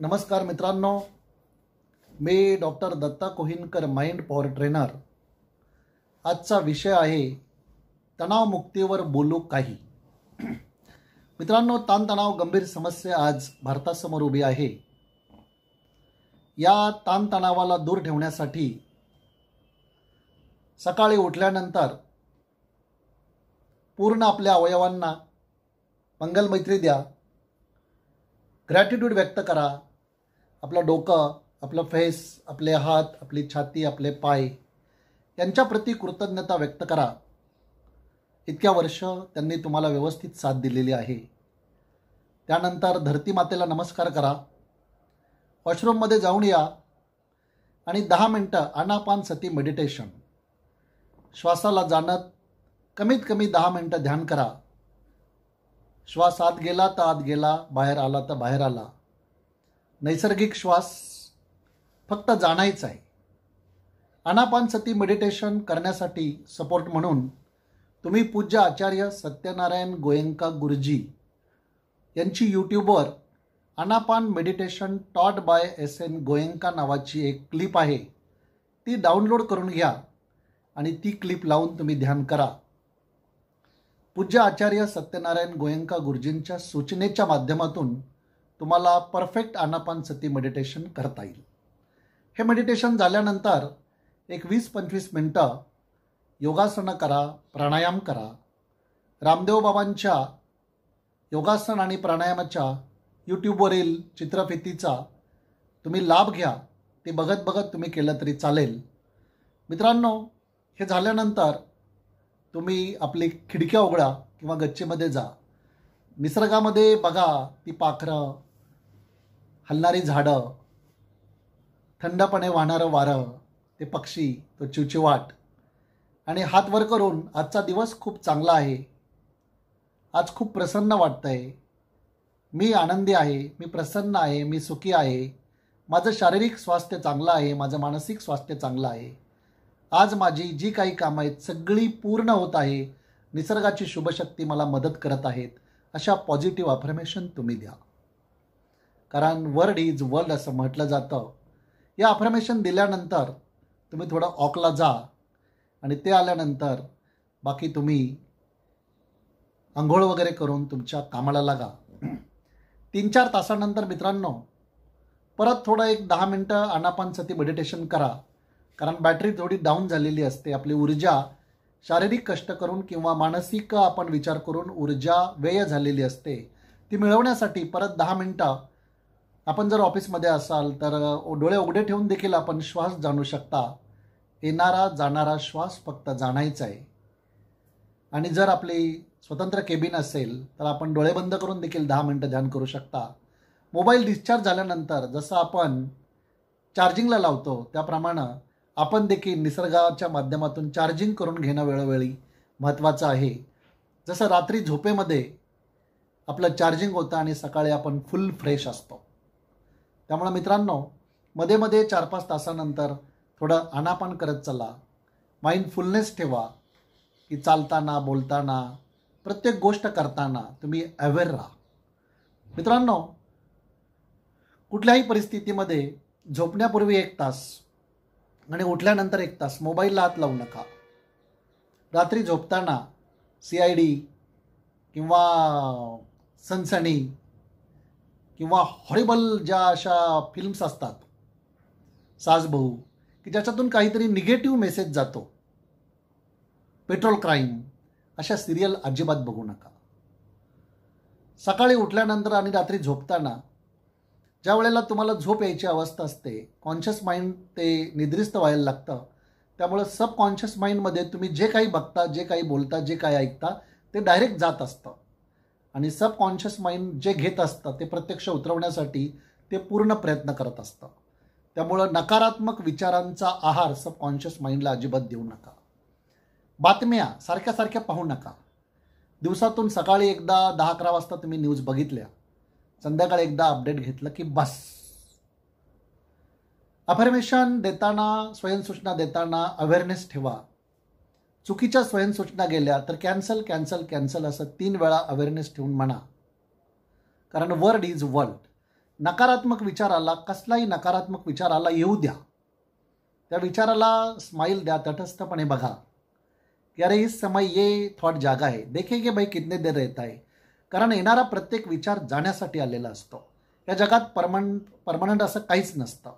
नमस्कार मित्रांनो मी doctor Datta Kohinkar mind power trainer आजचा विषय आहे तणावमुक्तीवर बोलू काही मित्रांनो ताणतणाव गंभीर समस्या आज भारतासमोर उभी आहे या ताणतणावाला दूर ठेवण्यासाठी सकाळी उठल्यानंतर पूर्ण आपल्या अवयवांना मैत्री द्या ग्रॅटिट्यूड व्यक्त करा आपलं डोकं आपलं फेस आपले हात आपली छाती आपले पाय यांच्याप्रती कृतज्ञता व्यक्त करा इतक्या वर्ष त्यांनी तुम्हाला व्यवस्थित साथ दिलेली आहे त्यानंतर धरती मातेला नमस्कार करा वॉशरूममध्ये जाऊन या आणि दहा मिनटं आनापान सती मेडिटेशन श्वासाला जाणत कमीत कमी दहा मिनटं ध्यान करा श्वास आत गेला तर आत गेला बाहेर आला तर बाहेर आला नैसर्गिक श्वास फक्त जाणायचं आहे अनापान सती मेडिटेशन करण्यासाठी सपोर्ट म्हणून तुम्ही पूज्य आचार्य सत्यनारायण गोयंका गुरुजी यांची यूट्यूबवर Anapana meditation taught by S N Goenka नावाची एक क्लिप आहे ती डाउनलोड करून घ्या आणि ती क्लिप लावून तुम्ही ध्यान करा पूज्य आचार्य सत्यनारायण गोयंका गुरुजींच्या सूचनेच्या माध्यमातून तुम्हाला परफेक्ट आनापान सती मेडिटेशन करता येईल हे मेडिटेशन झाल्यानंतर एक वीस पंचवीस मिनटं योगासनं करा प्राणायाम करा रामदेव बाबांच्या योगासन आणि प्राणायामाच्या यूट्यूबवरील चित्रफितीचा तुम्ही लाभ घ्या ते बघत बघत तुम्ही केलं तरी चालेल मित्रांनो हे झाल्यानंतर तुम्ही आपली खिडक्या उघडा किंवा गच्चीमध्ये जा निसर्गामध्ये बघा ती पाखरं हलणारी झाडं थंडपणे वाहणारं वारं ते पक्षी तो चिवचिवाट आणि हात वर करून आजचा दिवस खूप चांगला आहे आज खूप प्रसन्न वाटतं आहे मी आनंदी आहे मी प्रसन्न आहे मी सुखी आहे माझं शारीरिक स्वास्थ्य चांगलं आहे माझं मानसिक स्वास्थ्य चांगलं आहे आज माझी जी काही कामं आहेत सगळी पूर्ण होत आहे निसर्गाची शुभशक्ती मला मदत करत आहेत अशा पॉझिटिव्ह अफर्मेशन तुम्ही द्या कारण वर्ड इज वर्ल्ड असं म्हटलं जातं या अफर्मेशन दिल्यानंतर तुम्ही थोडं ऑकला जा आणि ते आल्यानंतर बाकी तुम्ही आंघोळ वगैरे करून तुमच्या कामाला लागा तीन चार तासानंतर मित्रांनो परत थोडं एक दहा मिनटं अनापानसाठी मेडिटेशन करा कारण बॅटरी थोडी डाऊन झालेली असते आपली ऊर्जा शारीरिक कष्ट करून किंवा मानसिक आपण विचार करून ऊर्जा व्यय झालेली असते ती मिळवण्यासाठी परत दहा मिनटं आपण जर ऑफिसमध्ये असाल तर डोळे उघडे ठेवून देखील आपण श्वास जाणू शकता येणारा जाणारा श्वास फक्त जाणायचा आहे आणि जर आपली स्वतंत्र केबिन असेल तर आपण डोळे बंद करून देखील दहा मिनटं ध्यान करू शकता मोबाईल डिस्चार्ज झाल्यानंतर जसं आपण चार्जिंगला लावतो त्याप्रमाणे आपण देखील निसर्गाच्या माध्यमातून चार्जिंग करून घेणं वेळोवेळी महत्त्वाचं आहे जसं रात्री झोपेमध्ये आपलं चार्जिंग होतं आणि सकाळी आपण फुल फ्रेश असतो त्यामुळं मित्रांनो मध्ये मध्ये चार पाच तासानंतर थोडं आनापान करत चला माइंडफुलनेस ठेवा की चालताना बोलताना प्रत्येक गोष्ट करताना तुम्ही अवेअर राहा मित्रांनो कुठल्याही परिस्थितीमध्ये झोपण्यापूर्वी एक तास आणि उठल्यानंतर एक तास मोबाईलला हात लावू नका रात्री झोपताना सी आय डी किंवा सनसणी किंवा हॉरिबल ज्या अशा फिल्म्स असतात सासबहू की ज्याच्यातून काहीतरी निगेटिव्ह मेसेज जातो पेट्रोल क्राईम अशा सिरियल अजिबात बघू नका सकाळी उठल्यानंतर आणि रात्री झोपताना ज्या वेळेला तुम्हाला झोप यायची अवस्था असते कॉन्शियस माइंड ते निद्रिस्त व्हायला लागतं त्यामुळं सबकॉन्शियस माइंडमध्ये तुम्ही जे काही बघता जे काही बोलता जे काही ऐकता ते डायरेक्ट जात असतं आणि सबकॉन्शियस माइंड जे घेत असतं ते प्रत्यक्ष उतरवण्यासाठी ते पूर्ण प्रयत्न करत असतं त्यामुळं नकारात्मक विचारांचा आहार सबकॉन्शियस माइंडला अजिबात देऊ नका बातम्या सारख्या सारख्या पाहू नका दिवसातून सकाळी एकदा दहा अकरा वाजता तुम्ही न्यूज बघितल्या संध्याकाळी एकदा अपडेट घेतलं की बस अफर्मेशन देताना स्वयंसूचना देताना अवेअरनेस ठेवा चुकीच्या स्वयंसूचना गेल्या तर कॅन्सल कॅन्सल कॅन्सल असं तीन वेळा अवेअरनेस ठेवून म्हणा कारण वर्ड इज वर्ल्ड नकारात्मक विचार आला कसलाही नकारात्मक विचार आला येऊ द्या त्या विचाराला स्माईल द्या तटस्थपणे बघा की अरे ही समय ये थॉट जागा आहे देखे की भाई कितने देर येत आहे कारण येणारा प्रत्येक विचार जाण्यासाठी आलेला असतो या जगात परमन परमनंट असं काहीच नसतं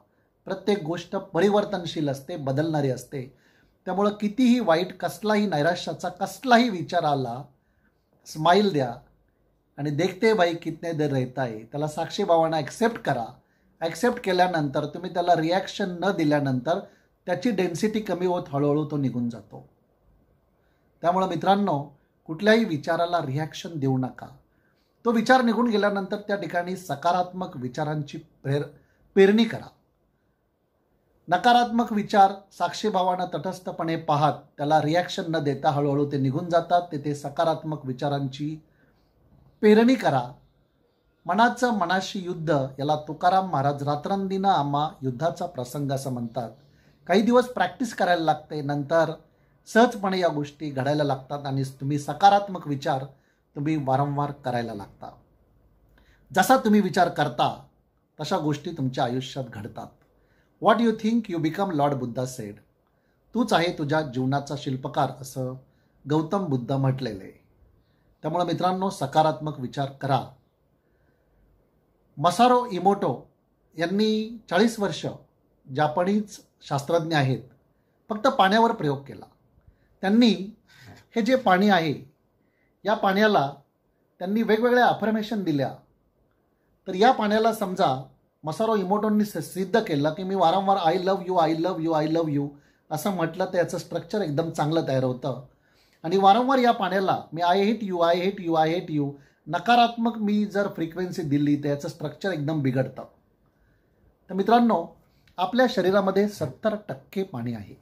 प्रत्येक गोष्ट परिवर्तनशील असते बदलणारी असते त्यामुळं कितीही वाईट कसलाही नैराश्याचा कसलाही विचार आला स्माईल द्या आणि देखते बाई कितने देर रहता आहे त्याला साक्षीभावांना ॲक्सेप्ट करा ॲक्सेप्ट केल्यानंतर तुम्ही त्याला रिॲक्शन न दिल्यानंतर त्याची डेन्सिटी कमी होत हळूहळू तो निघून जातो त्यामुळं मित्रांनो कुठल्याही विचाराला रिॲक्शन देऊ नका तो विचार निघून गेल्यानंतर त्या ठिकाणी सकारात्मक विचारांची प्रेर पेरणी करा नकारात्मक विचार साक्षीभावानं तटस्थपणे पाहत त्याला रिॲक्शन न देता हळूहळू ते निघून जातात तेथे सकारात्मक विचारांची पेरणी करा मनाचं मनाशी युद्ध याला तुकाराम महाराज रात्रंदिनं आम्हा युद्धाचा प्रसंग असं म्हणतात काही दिवस प्रॅक्टिस करायला लागते नंतर सहजपणे या गोष्टी घडायला लागतात आणि तुम्ही सकारात्मक विचार तुम्ही वारंवार करायला लागता जसा तुम्ही विचार करता तशा गोष्टी तुमच्या आयुष्यात घडतात what you think you become lord Buddha said तूच आहे तुझ्या जीवनाचा शिल्पकार असं गौतम बुद्ध म्हटलेले त्यामुळे मित्रांनो सकारात्मक विचार करा मसारो इमोटो यांनी चाळीस वर्ष जापानीज शास्त्रज्ञ आहेत फक्त पाण्यावर प्रयोग केला त्यांनी हे जे पाणी आहे या पाण्याला त्यांनी वेगवेगळ्या अफर्मेशन दिल्या तर या पाण्याला समजा मसारो इमोटोननी सिद्ध केलं की मी वारंवार I love you I love you I love you असं म्हटलं तर याचं स्ट्रक्चर एकदम चांगलं तयार होतं आणि वारंवार या पाण्याला मी I hate you I hate you I hate you नकारात्मक मी जर फ्रिक्वेन्सी दिली तर याचं स्ट्रक्चर एकदम बिघडतं तर मित्रांनो आपल्या शरीरामध्ये सत्तर टक्के पाणी आहे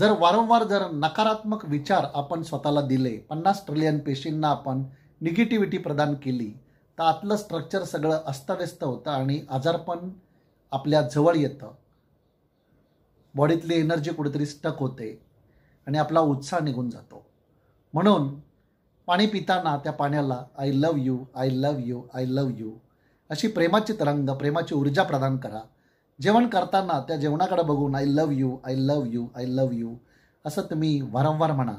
जर वारंवार जर नकारात्मक विचार आपण स्वतःला दिले पन्नास ट्रिलियन पेशींना आपण निगेटिव्हिटी प्रदान केली तर आतलं स्ट्रक्चर सगळं अस्ताव्यस्त होतं आणि आजारपण आपल्या जवळ येतं बॉडीतली एनर्जी कुठेतरी स्टक होते आणि आपला उत्साह निघून जातो म्हणून पाणी पिताना त्या पाण्याला I love you I love you I love you अशी प्रेमाची तरंग प्रेमाची ऊर्जा प्रदान करा जेवण करताना त्या जेवणाकडे बघून I love you I love you I love you असं तुम्ही वारंवार म्हणा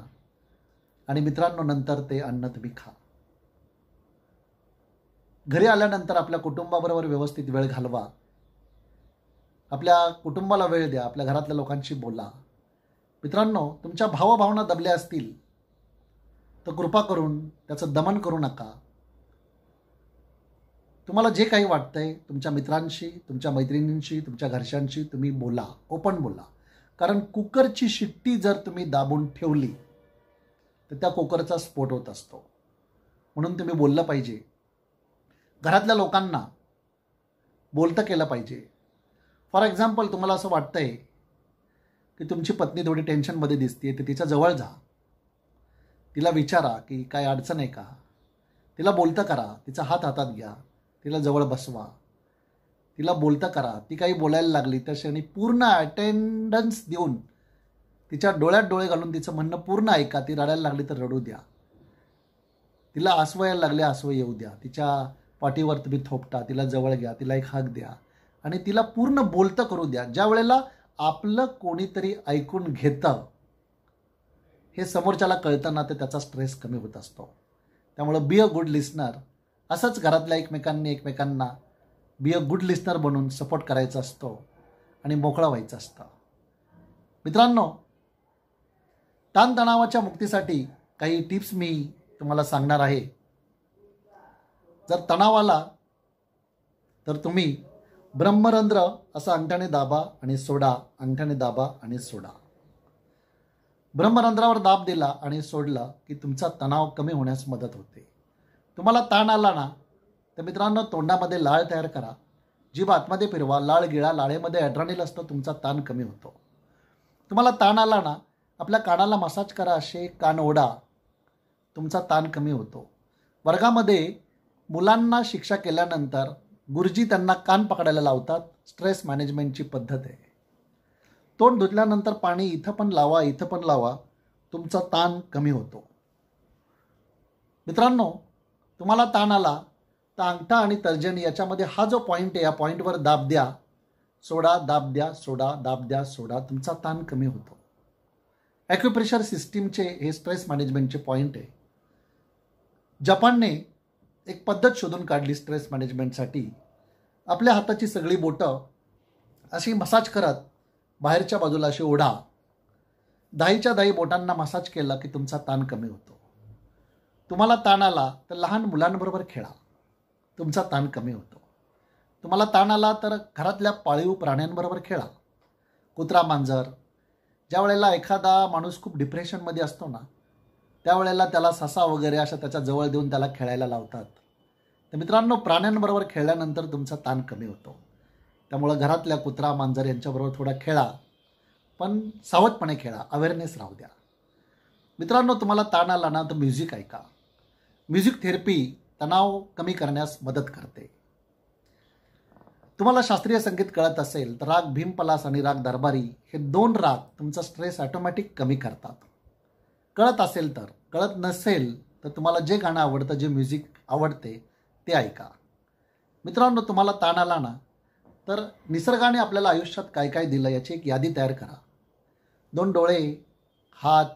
आणि मित्रांनो नंतर ते अन्न तुम्ही खा घरी आल्यानंतर आपल्या कुटुंबाबरोबर व्यवस्थित वेळ घालवा आपल्या कुटुंबाला वेळ द्या आपल्या घरातल्या लोकांशी बोला मित्रांनो तुमच्या भावभावना दबल्या असतील तर कृपा करून त्याचं दमन करू नका तुम्हाला जे काही वाटतंय तुमच्या मित्रांशी तुमच्या मैत्रिणींशी तुमच्या घरच्यांशी तुम्ही बोला ओपन बोला कारण कुकरची शिट्टी जर तुम्ही दाबून ठेवली तर त्या कुकरचा स्फोट होत असतो म्हणून तुम्ही बोललं पाहिजे घरातल्या लोकांना बोलतं केलं पाहिजे फॉर एक्झाम्पल तुम्हाला असं वाटतं आहे की तुमची पत्नी थोडी टेन्शनमध्ये दिसते तर तिच्या जवळ जा तिला विचारा की काय अडचण आहे का तिला बोलतं करा तिचा हात हातात घ्या तिला जवळ बसवा तिला बोलतं करा ती काही बोलायला लागली त्या क्षणी पूर्ण अटेंडन्स देऊन तिच्या डोळ्यात डोळे घालून तिचं म्हणणं पूर्ण ऐका ती रडायला लागली तर रडू द्या तिला आसवयाला लागले आसवं येऊ द्या तिच्या पाठीवर तुम्ही थोपटा तिला जवळ घ्या तिला एक हाक द्या आणि तिला पूर्ण बोलतं करू द्या ज्या वेळेला आपलं कोणीतरी ऐकून घेतं हे समोरच्याला कळताना तर त्याचा स्ट्रेस कमी होत असतो त्यामुळं बी अ गुड लिस्नर असंच घरातल्या एकमेकांनी एकमेकांना बी अ गुड लिस्नर बनून सपोर्ट करायचा असतो आणि मोकळा व्हायचा असतं मित्रांनो ताणतणावाच्या मुक्तीसाठी काही टिप्स मी तुम्हाला सांगणार आहे जर तणाव आला तर तुम्ही ब्रह्मरंध्र असा अंगठ्याने दाबा आणि सोडा अंगठ्याने दाबा आणि सोडा ब्रह्मरंध्रावर दाब दिला आणि सोडला की तुमचा तणाव कमी होण्यास मदत होते तुम्हाला ताण आला ना तर मित्रांनो तोंडामध्ये लाळ तयार करा जीभ आतमध्ये फिरवा लाळ गिळा लाळेमध्ये ॲड्रानेल असतो तुमचा ताण कमी होतो तुम्हाला ताण आला ना आपल्या कानाला मसाज करा असे कान ओढा तुमचा ताण कमी होतो वर्गामध्ये मुलांना शिक्षा केल्यानंतर गुरुजी त्यांना कान पकडायला लावतात स्ट्रेस मॅनेजमेंटची पद्धत आहे तोंड धुतल्यानंतर पाणी इथं पण लावा इथं पण लावा तुमचा ताण कमी होतो मित्रांनो तुम्हाला ताण आला तर अंगठा आणि तर्जनी याच्यामध्ये हा जो पॉईंट आहे या पॉईंटवर दाब द्या सोडा दाब द्या सोडा दाब द्या सोडा तुमचा ताण कमी होतो ॲक्युप्रेशर सिस्टीमचे हे स्ट्रेस मॅनेजमेंटचे पॉईंट आहे जपानने एक पद्धत शोधून काढली स्ट्रेस मॅनेजमेंटसाठी आपल्या हाताची सगळी बोटं अशी मसाज करत बाहेरच्या बाजूला अशी ओढा दाईच्या दाई बोटांना मसाज केला की तुमचा ताण कमी होतो तुम्हाला ताण आला तर लहान मुलांबरोबर खेळा तुमचा ताण कमी होतो तुम्हाला ताण आला तर घरातल्या पाळीव प्राण्यांबरोबर खेळा कुत्रा मांजर ज्या वेळेला एखादा माणूस खूप डिप्रेशनमध्ये असतो ना त्यावेळेला त्याला ससा वगैरे अशा त्याच्या जवळ देऊन त्याला खेळायला लावतात तर मित्रांनो प्राण्यांबरोबर खेळल्यानंतर तुमचा ताण कमी होतो त्यामुळं घरातल्या कुत्रा मांजर यांच्याबरोबर थोडा खेळा पण सावधपणे खेळा अवेअरनेस राहू द्या मित्रांनो तुम्हाला ताण आला ना तर म्युझिक ऐका म्युझिक थेरपी तणाव कमी करण्यास मदत करते तुम्हाला शास्त्रीय संगीत कळत असेल तर राग भीमपलास आणि राग दरबारी हे दोन राग तुमचा स्ट्रेस ऑटोमॅटिक कमी करतात कळत असेल तर कळत नसेल तर तुम्हाला जे गाणं आवडतं जे म्युझिक आवडते ते ऐका मित्रांनो तुम्हाला ताण आला ना तर निसर्गाने आपल्याला आयुष्यात काय काय दिलं याची एक यादी तयार करा दोन डोळे हात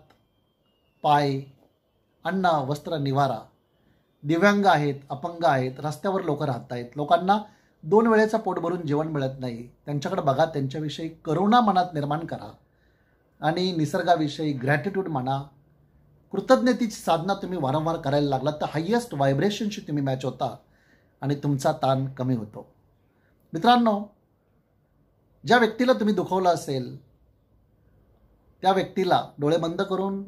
पाय अन्न वस्त्र निवारा दिव्यांग आहेत अपंग आहेत रस्त्यावर लोक राहत आहेत लोकांना दोन वेळेचा पोट भरून जेवण मिळत नाही त्यांच्याकडे बघा त्यांच्याविषयी करुणा मनात निर्माण करा आणि निसर्गाविषयी ग्रॅटिट्यूड म्हणा कृतज्ञतेची साधना तुम्ही वारंवार करायला लागलात तर हायेस्ट व्हायब्रेशनशी तुम्ही मॅच होता आणि तुमचा ताण कमी होतो मित्रांनो ज्या व्यक्तीला तुम्ही दुखवलं असेल त्या व्यक्तीला डोळे बंद करून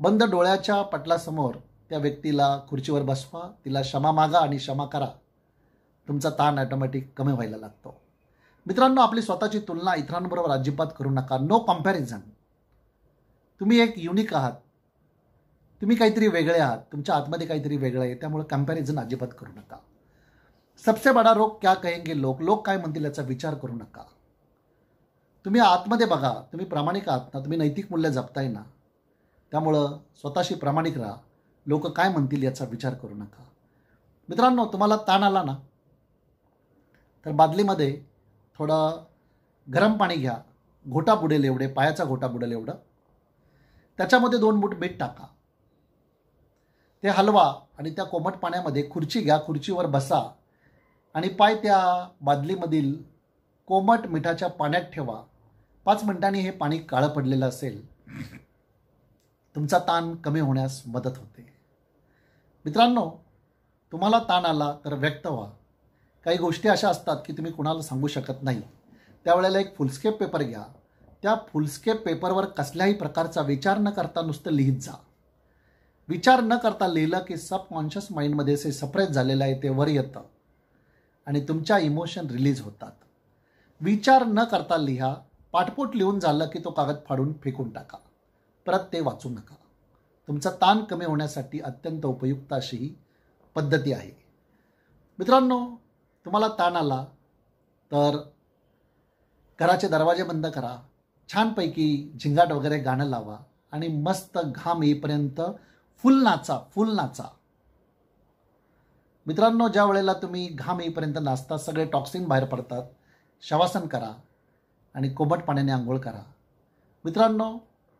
बंद डोळ्याच्या पटलासमोर त्या व्यक्तीला खुर्चीवर बसवा तिला क्षमा मागा आणि क्षमा करा तुमचा ताण ॲटोमॅटिक कमी व्हायला लागतो मित्रांनो आपली स्वतःची तुलना इतरांबरोबर अजिबात करू नका नो कम्पॅरिझन तुम्ही एक युनिक आहात तुम्ही काहीतरी वेगळे आहात तुमच्या आतमध्ये काहीतरी वेगळं आहे त्यामुळे कम्पॅरिझन अजिबात करू नका सबसे बडा रोग क्या कहेंगे लोक लोक काय म्हणतील याचा विचार करू नका तुम्ही आतमध्ये बघा तुम्ही प्रामाणिक आहात ना तुम्ही नैतिक मूल्य जपताय ना त्यामुळं स्वतःशी प्रामाणिक राहा लोक काय म्हणतील याचा विचार करू नका मित्रांनो तुम्हाला ताण आला ना तर बादलीमध्ये थोडं गरम पाणी घ्या घोटा बुडेल एवढे पायाचा घोटा बुडेल एवढं त्याच्यामध्ये दोन बूट मीठ टाका ते हलवा आणि त्या कोमट पाण्यामध्ये खुर्ची घ्या खुर्चीवर बसा आणि पाय त्या बादलीमधील कोमट मिठाच्या पाण्यात ठेवा पाच मिनटांनी हे पाणी काळं पडलेलं असेल तुमचा ताण कमी होण्यास मदत होते मित्रांनो तुम्हाला ताण आला तर व्यक्त व्हा काही गोष्टी अशा असतात की तुम्ही कुणाला सांगू शकत नाही त्यावेळेला एक फुलस्केप पेपर घ्या त्या फुलस्केप पेपरवर कसल्याही प्रकारचा विचार न करता नुसतं लिहित जा विचार न करता लिहिलं की सबकॉन्शियस माइंडमध्ये से सप्रेस झालेलं आहे ते वर येतं आणि तुमच्या इमोशन रिलीज होतात विचार न करता लिहा पाठपोट लिहून झालं की तो कागद फाडून फेकून टाका परत ते वाचू नका तुमचा ताण कमी होण्यासाठी अत्यंत उपयुक्त अशी ही पद्धती आहे मित्रांनो तुम्हाला ताण आला तर घराचे दरवाजे बंद करा छानपैकी झिंगाट वगैरे गाणं लावा आणि मस्त घाम येईपर्यंत फुल नाचा फुल नाचा मित्रांनो ज्या वेळेला तुम्ही घाम येईपर्यंत नाचता सगळे टॉक्सिन बाहेर पडतात शवासन करा आणि कोबट पाण्याने आंघोळ करा मित्रांनो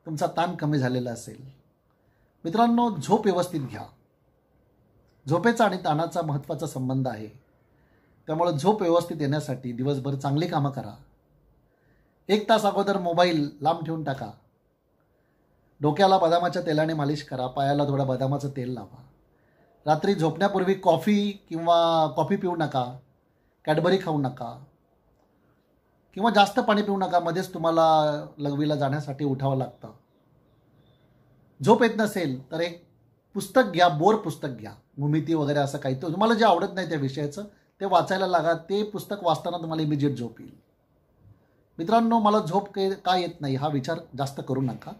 तुमचा ताण कमी झालेला असेल मित्रांनो झोप व्यवस्थित घ्या झोपेचा आणि ताणाचा महत्त्वाचा संबंध आहे त्यामुळे झोप व्यवस्थित येण्यासाठी दिवसभर चांगली कामं करा एक तास अगोदर मोबाईल लांब ठेवून टाका डोक्याला बदामाच्या तेलाने मालिश करा पायाला थोडं बदामाचं तेल लावा रात्री झोपण्यापूर्वी कॉफी किंवा कॉफी पिऊ नका कॅडबरी खाऊ नका किंवा जास्त पाणी पिऊ नका मध्येच तुम्हाला लघवीला जाण्यासाठी उठावं लागतं झोप येत नसेल तर एक पुस्तक घ्या बोर पुस्तक घ्या भूमिती वगैरे असं काही तुम्हाला जे आवडत नाही त्या विषयाचं ते वाचायला लागा ते पुस्तक वाचताना तुम्हाला इमिजिएट झोप येईल मित्रांनो मला झोप काय येत नाही हा विचार जास्त करू नका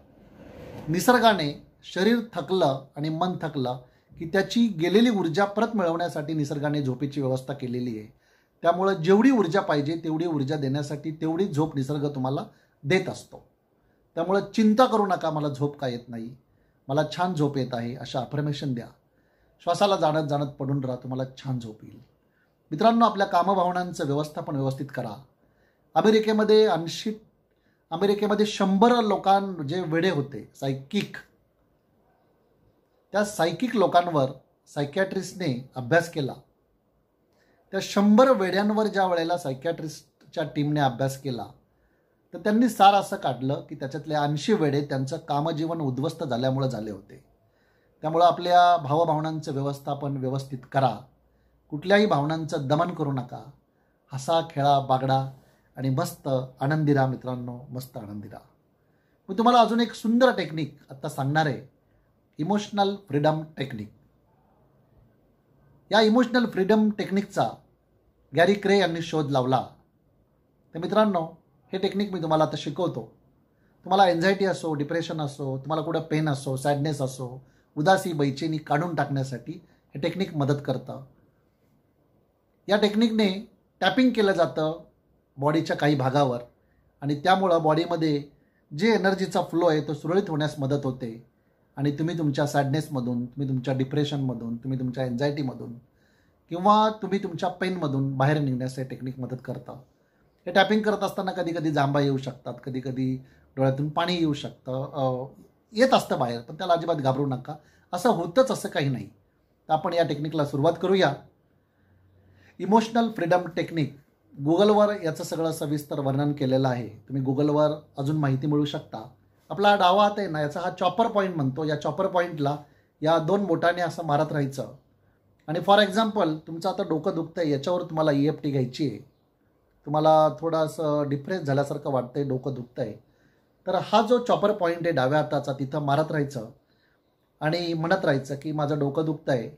निसर्गाने शरीर थकलं आणि मन थकलं की त्याची गेलेली ऊर्जा परत मिळवण्यासाठी निसर्गाने झोपेची व्यवस्था केलेली आहे त्यामुळं जेवढी ऊर्जा पाहिजे तेवढी ऊर्जा देण्यासाठी तेवढी झोप निसर्ग तुम्हाला देत असतो त्यामुळं चिंता करू नका मला झोप का येत नाही मला छान झोप येत आहे अशा अफर्मेशन द्या श्वासाला जाणत जाणत पडून राहा तुम्हाला छान झोप येईल मित्रांनो आपल्या कामभावनांचं व्यवस्थापन व्यवस्थित करा अमेरिकेमध्ये ऐंशी अमेरिकेमध्ये शंभर लोकां जे वेडे होते सायकिक त्या सायकिक लोकांवर सायकॅट्रिस्टने अभ्यास केला त्या शंभर वेड्यांवर ज्या वेळेला सायकॅट्रिस्टच्या टीमने अभ्यास केला तर त्यांनी सार असं काढलं की त्याच्यातले ऐंशी वेडे त्यांचं कामजीवन उद्ध्वस्त झाल्यामुळं झाले होते त्यामुळं आपल्या भावभावनांचं व्यवस्थापन व्यवस्थित करा कुठल्याही भावनांचं दमन करू नका हसा खेळा बागडा आणि मस्त आनंदी राहा मित्रांनो मस्त आनंदी राहा मी तुम्हाला अजून एक सुंदर टेक्निक आत्ता सांगणार आहे इमोशनल फ्रीडम टेक्निक या इमोशनल फ्रीडम टेक्निकचा गॅरी क्रे यांनी शोध लावला तर मित्रांनो हे टेक्निक मी तुम्हाला आता शिकवतो तुम्हाला एन्झायटी असो डिप्रेशन असो तुम्हाला कुठं पेन असो सॅडनेस असो उदासी बैचेनी काढून टाकण्यासाठी हे टेक्निक मदत करतं या टेक्निकने टॅपिंग केलं जातं बॉडीच्या काही भागावर आणि त्यामुळं बॉडीमध्ये जे एनर्जीचा फ्लो आहे तो सुरळीत होण्यास मदत होते आणि तुम्ही तुमच्या सॅडनेसमधून तुम्ही तुमच्या डिप्रेशनमधून तुम्ही तुमच्या एन्झायटीमधून किंवा तुम्ही तुमच्या पेनमधून बाहेर निघण्यास हे टेक्निक मदत करता हे टॅपिंग करत असताना कधी कधी जांभा येऊ शकतात कधी कधी डोळ्यातून पाणी येऊ शकतं येत असतं बाहेर पण त्याला अजिबात घाबरू नका असं होतंच असं काही नाही तर आपण या टेक्निकला सुरुवात करूया इमोशनल फ्रीडम टेक्निक गुगलवर याचं सगळं सविस्तर वर्णन केलेलं आहे तुम्ही गुगलवर अजून माहिती मिळू शकता आपला हा डावा हात आहे ना याचा हा चॉपर पॉईंट म्हणतो या चॉपर पॉईंटला या दोन बोटाने असं मारत राहायचं आणि फॉर एक्झाम्पल तुमचं आता डोकं दुखतं आहे याच्यावर तुम्हाला ई एफ टी घ्यायची आहे तुम्हाला थोडंसं डिप्रेस झाल्यासारखं वाटतं आहे डोकं दुखतं आहे तर हा जो चॉपर पॉईंट आहे डाव्या हाताचा तिथं मारत राहायचं आणि म्हणत राहायचं की माझं डोकं दुखतं आहे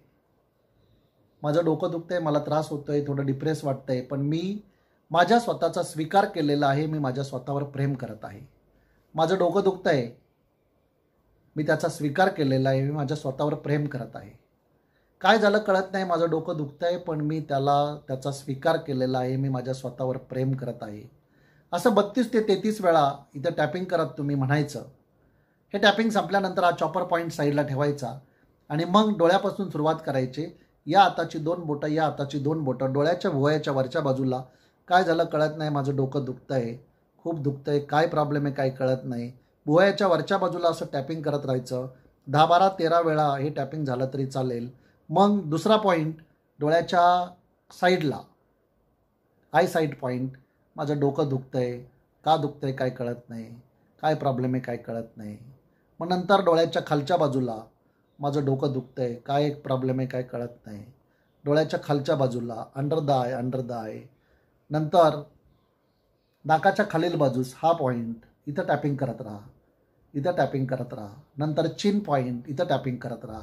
माझं डोकं दुखतंय मला त्रास आहे थोडं डिप्रेस वाटतंय पण मी माझ्या स्वतःचा स्वीकार केलेला आहे मी माझ्या स्वतःवर प्रेम करत आहे माझं डोकं दुखतं आहे मी त्याचा स्वीकार केलेला आहे मी माझ्या स्वतःवर प्रेम करत आहे काय झालं कळत नाही माझं डोकं दुखतं आहे पण मी त्याला त्याचा स्वीकार केलेला आहे मी माझ्या स्वतःवर प्रेम करत आहे असं बत्तीस ते तेहतीस वेळा इथं टॅपिंग करत तुम्ही म्हणायचं हे टॅपिंग संपल्यानंतर हा चॉपर पॉईंट साईडला ठेवायचा आणि मग डोळ्यापासून सुरुवात करायची या हाताची दोन बोटं या हाताची दोन बोटं डोळ्याच्या भुवयाच्या वरच्या बाजूला काय झालं कळत नाही माझं डोकं दुखतं आहे खूप दुखतं आहे काय प्रॉब्लेम आहे काय कळत नाही भुवयाच्या वरच्या बाजूला असं टॅपिंग करत राहायचं दहा बारा तेरा वेळा हे टॅपिंग झालं तरी चालेल मग दुसरा पॉईंट डोळ्याच्या साईडला आय साईड पॉईंट माझं डोकं दुखतं आहे का दुखतं आहे काय कळत नाही काय प्रॉब्लेम आहे काय कळत नाही मग नंतर डोळ्याच्या खालच्या बाजूला माझं डोकं दुखतं आहे काय एक प्रॉब्लेम आहे काय कळत नाही डोळ्याच्या खालच्या बाजूला under the eye under the eye नंतर नाकाच्या खालील बाजूस हा पॉईंट इथं टॅपिंग करत राहा इथं टॅपिंग करत राहा नंतर चिन पॉईंट इथं टॅपिंग करत राहा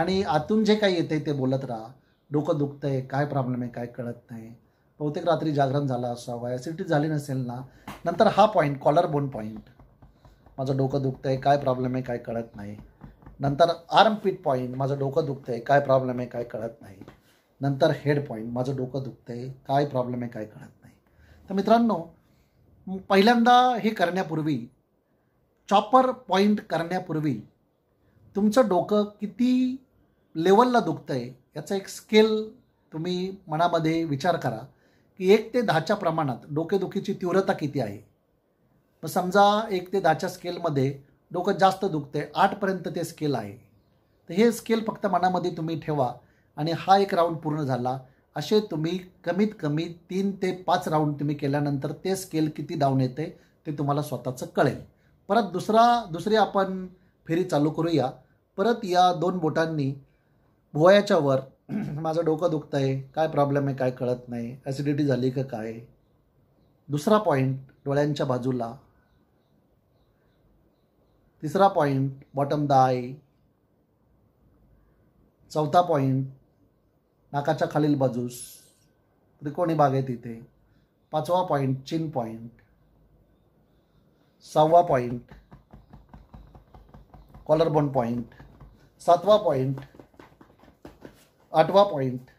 आणि आतून जे काही येते ते बोलत राहा डोकं दुखतं आहे काय प्रॉब्लेम आहे काय कळत नाही बहुतेक रात्री जागरण झालं असावं ॲसिडिटी झाली नसेल ना नंतर हा पॉईंट कॉलर बोन पॉईंट माझं डोकं दुखतं आहे काय प्रॉब्लेम आहे काय कळत नाही नंतर आर्म पीट पॉईंट माझं डोकं दुखतं आहे काय प्रॉब्लेम आहे काय कळत नाही नंतर हेड पॉईंट माझं डोकं दुखतं आहे काय प्रॉब्लेम आहे काय कळत नाही तर मित्रांनो पहिल्यांदा हे करण्यापूर्वी चॉपर पॉईंट करण्यापूर्वी तुमचं डोकं किती लेवलला दुखतं आहे याचा एक स्केल तुम्ही मनामध्ये विचार करा की एक ते दहाच्या प्रमाणात डोकेदुखीची तीव्रता किती आहे मग समजा एक ते दहाच्या स्केलमध्ये डोकं जास्त दुखते आठपर्यंत ते स्केल आहे तर हे स्केल फक्त मनामध्ये तुम्ही ठेवा आणि हा एक राऊंड पूर्ण झाला असे तुम्ही कमीत कमी तीन ते पाच राऊंड तुम्ही केल्यानंतर ते स्केल किती डाऊन येते ते तुम्हाला स्वतःचं कळेल परत दुसरा दुसरी आपण फेरी चालू करूया परत या दोन बोटांनी भुवयाच्या वर माझं डोकं दुखतं आहे काय प्रॉब्लेम आहे काय कळत नाही ॲसिडिटी झाली का काय दुसरा पॉईंट डोळ्यांच्या बाजूला तिसरा पॉईंट बॉटम आय चौथा पॉईंट नाकाच्या खालील बाजूस त्रिकोणी भाग आहे तिथे पाचवा पॉईंट चिन पॉईंट सहावा पॉईंट कॉलरबोन पॉईंट सातवा पॉईंट आठवा पॉईंट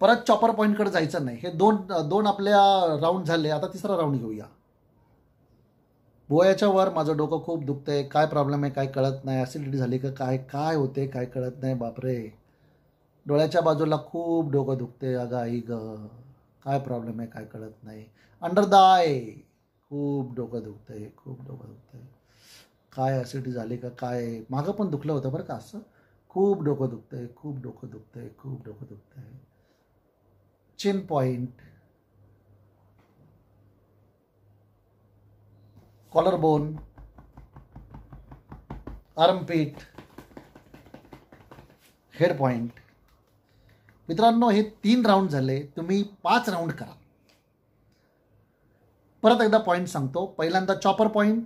परत चॉपर पॉईंटकडे जायचं नाही हे दोन दोन आपल्या राऊंड झाले आता तिसरा राऊंड घेऊया बोयाच्या वर माझं डोकं खूप दुखतं आहे काय प्रॉब्लेम आहे काय कळत नाही ॲसिडिटी झाली का काय काय होते काय कळत नाही बापरे डोळ्याच्या बाजूला खूप डोकं दुखते अगं आई ग काय प्रॉब्लेम आहे काय कळत नाही अंडर द आय खूप डोकं दुखतं आहे खूप डोकं दुखतं आहे काय ॲसिडिटी झाली का काय मागं पण दुखलं होतं बरं का असं खूप डोकं दुखतं आहे खूप डोकं दुखतं आहे खूप डोकं दुखतं आहे chin point collarbone armpit head point मित्रांनो हे तीन राऊंड झाले तुम्ही पाच राऊंड करा परत एकदा पॉईंट सांगतो पहिल्यांदा चॉपर पॉईंट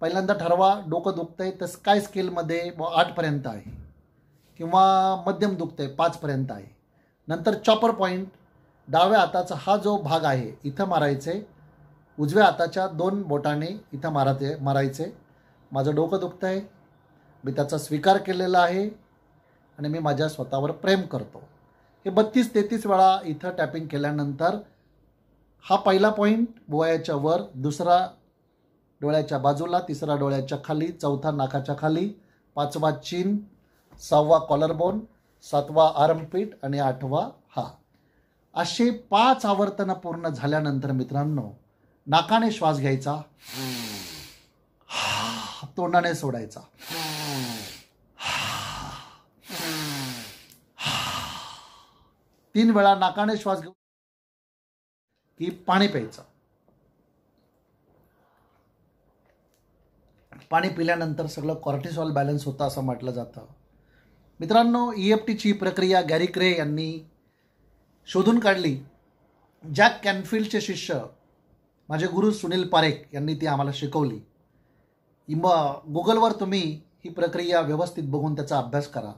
पहिल्यांदा ठरवा डोकं दुखतं आहे स्केल काय स्केलमध्ये आठपर्यंत आहे किंवा मध्यम दुखतं आहे पाचपर्यंत आहे नंतर चॉपर पॉईंट डाव्या हाताचा हा जो भाग आहे इथं मारायचं उजव्या हाताच्या दोन बोटांनी इथं माराते मारायचे माझं डोकं दुखतं आहे मी त्याचा स्वीकार केलेला आहे आणि मी माझ्या स्वतःवर प्रेम करतो हे बत्तीस तेहतीस वेळा इथं टॅपिंग केल्यानंतर हा पहिला पॉईंट बोयाच्या वर दुसरा डोळ्याच्या बाजूला तिसरा डोळ्याच्या खाली चौथा नाकाच्या खाली पाचवा चीन सहावा कॉलरबोन सातवा आरमपीठ आणि आठवा हा असे पाच आवर्तनं पूर्ण झाल्यानंतर मित्रांनो नाकाने श्वास घ्यायचा तोंडाने सोडायचा तीन वेळा नाकाने श्वास घेऊन की पाणी प्यायचं पाणी पिल्यानंतर सगळं कॉर्टिसॉल बॅलन्स होतं असं म्हटलं जातं मित्रांनो ई e एफ टीची प्रक्रिया गॅरी क्रे यांनी शोधून काढली जॅक कॅनफिल्डचे शिष्य माझे गुरु सुनील पारेख यांनी ती आम्हाला शिकवली मग गुगलवर तुम्ही ही प्रक्रिया व्यवस्थित बघून त्याचा अभ्यास करा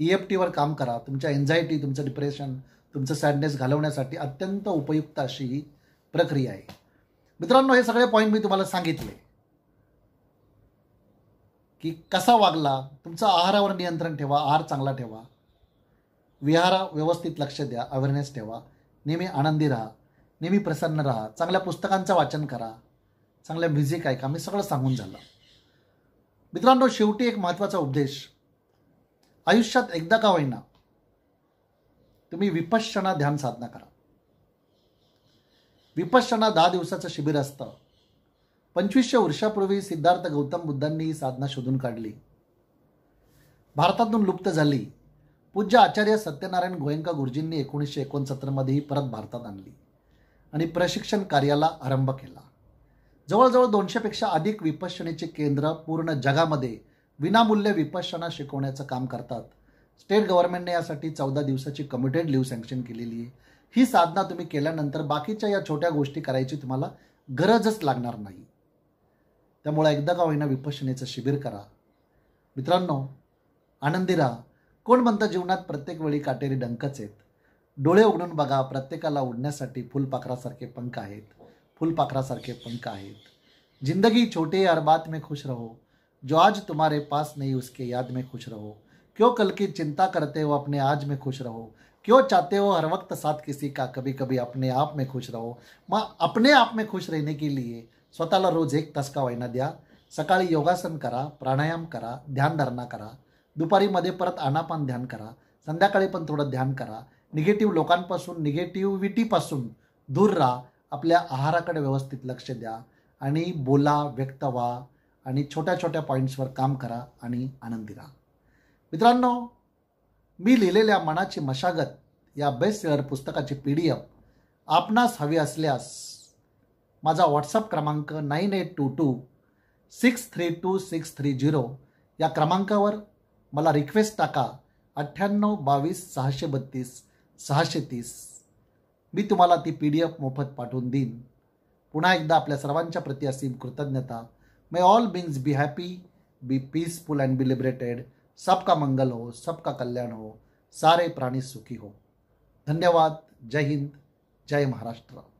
ई e एफ टीवर काम करा तुमच्या एन्झायटी तुमचं डिप्रेशन तुमचं सॅडनेस घालवण्यासाठी अत्यंत उपयुक्त अशी ही प्रक्रिया आहे मित्रांनो हे सगळे पॉईंट मी तुम्हाला सांगितले की कसा वागला तुमचा आहारावर नियंत्रण ठेवा आहार चांगला ठेवा विहारा व्यवस्थित लक्ष द्या अवेअरनेस ठेवा नेहमी आनंदी राहा नेहमी प्रसन्न राहा चांगल्या पुस्तकांचं वाचन करा चांगल्या म्युझिक ऐका मी सगळं सांगून झालं मित्रांनो शेवटी एक महत्त्वाचा उपदेश आयुष्यात एकदा का होईना तुम्ही विपश्चना ध्यान साधना करा विपश्चना दहा दिवसाचं शिबिर असतं पंचवीसशे वर्षापूर्वी सिद्धार्थ गौतम बुद्धांनी ही साधना शोधून काढली भारतातून लुप्त झाली पूज्य आचार्य सत्यनारायण गोयंका गुरुजींनी एकोणीसशे मध्ये ही परत भारतात आणली आणि प्रशिक्षण कार्याला आरंभ केला जवळजवळ दोनशेपेक्षा अधिक विपशनेचे केंद्र पूर्ण जगामध्ये विनामूल्य विपशना शिकवण्याचं काम करतात स्टेट गव्हर्नमेंटने यासाठी चौदा दिवसाची कमिटेड लिव्ह सँक्शन केलेली आहे ही साधना तुम्ही केल्यानंतर बाकीच्या या छोट्या गोष्टी करायची तुम्हाला गरजच लागणार नाही त्यामुळे एकदा का होईना विपश्यनेचं शिबिर करा मित्रांनो आनंदी राहा कोण म्हणतं जीवनात प्रत्येक वेळी काटेरी डंकच आहेत डोळे उघडून बघा प्रत्येकाला उडण्यासाठी फुलपाखरासारखे पंख आहेत फुलपाखरासारखे पंख आहेत जिंदगी छोटे हर बात में खुश रहो जो आज तुम्हारे पास नहीं उसके याद में खुश रहो क्यों कल की चिंता करते हो अपने आज में खुश रहो क्यों चाहते हो हर वक्त साथ किसी का कभी कभी अपने आप में खुश रहो माँ अपने आप में खुश रहने के लिए स्वतः रोज एक तस्का का वायना सका योगासन करा प्राणायाम करा ध्यान धारणा करा दुपारी मधे परत आनापान ध्यान करा संध्याका थोड़ा ध्यान करा निगेटिव्ह लोकांपासून निगेटिव्हिटीपासून दूर राहा आपल्या आहाराकडे व्यवस्थित लक्ष द्या आणि बोला व्यक्त व्हा आणि छोट्या छोट्या पॉईंट्सवर काम करा आणि आनंदी राहा मित्रांनो मी लिहिलेल्या मनाची मशागत या बेस्ट सेलर पुस्तकाची पी डी एफ आपणास हवी असल्यास माझा व्हॉट्सअप क्रमांक nine eight two two six three two six three zero या क्रमांकावर मला रिक्वेस्ट टाका अठ्ठ्याण्णव बावीस सहाशे बत्तीस सहाशे तीस मी तुम्हाला ती पी डी एफ मोफत पाठवून देईन पुन्हा एकदा आपल्या सर्वांच्या प्रती असीम कृतज्ञता may all beings be happy be peaceful and be liberated सबका मंगल हो सबका कल्याण हो सारे प्राणी सुखी हो धन्यवाद जय हिंद जय महाराष्ट्र